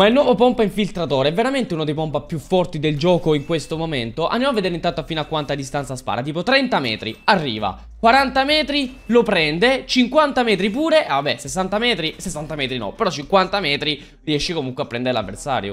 Ma il nuovo pompa infiltratore è veramente uno dei pompa più forti del gioco in questo momento. Andiamo a vedere intanto fino a quanta distanza spara. Tipo 30 metri, arriva. 40 metri lo prende, 50 metri pure, ah, vabbè 60 metri, 60 metri no, però 50 metri riesci comunque a prendere l'avversario.